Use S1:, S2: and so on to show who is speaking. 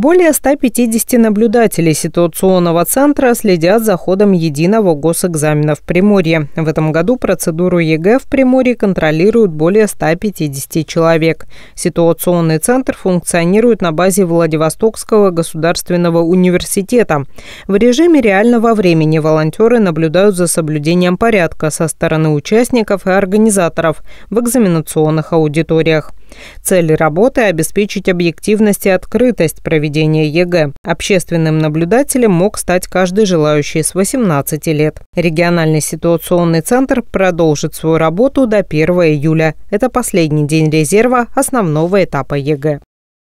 S1: Более 150 наблюдателей ситуационного центра следят за ходом единого госэкзамена в Приморье. В этом году процедуру ЕГЭ в Приморье контролируют более 150 человек. Ситуационный центр функционирует на базе Владивостокского государственного университета. В режиме реального времени волонтеры наблюдают за соблюдением порядка со стороны участников и организаторов в экзаменационных аудиториях. Цель работы – обеспечить объективность и открытость проведения ЕГЭ. Общественным наблюдателем мог стать каждый желающий с 18 лет. Региональный ситуационный центр продолжит свою работу до 1 июля. Это последний день резерва основного этапа ЕГЭ.